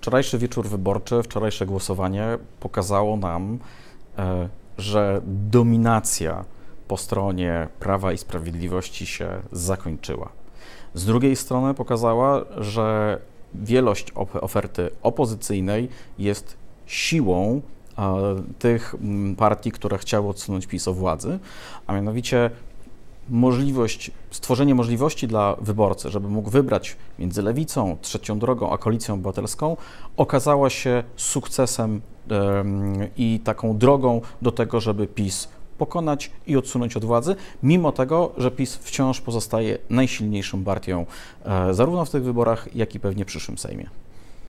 Wczorajszy wieczór wyborczy, wczorajsze głosowanie pokazało nam, e, że dominacja po stronie Prawa i Sprawiedliwości się zakończyła. Z drugiej strony pokazała, że wielość oferty opozycyjnej jest siłą e, tych partii, które chciały odsunąć PiS o władzy, a mianowicie możliwość, stworzenie możliwości dla wyborcy, żeby mógł wybrać między lewicą, trzecią drogą, a koalicją obywatelską, okazała się sukcesem i taką drogą do tego, żeby PiS pokonać i odsunąć od władzy, mimo tego, że PiS wciąż pozostaje najsilniejszą partią e, zarówno w tych wyborach, jak i pewnie przyszłym Sejmie.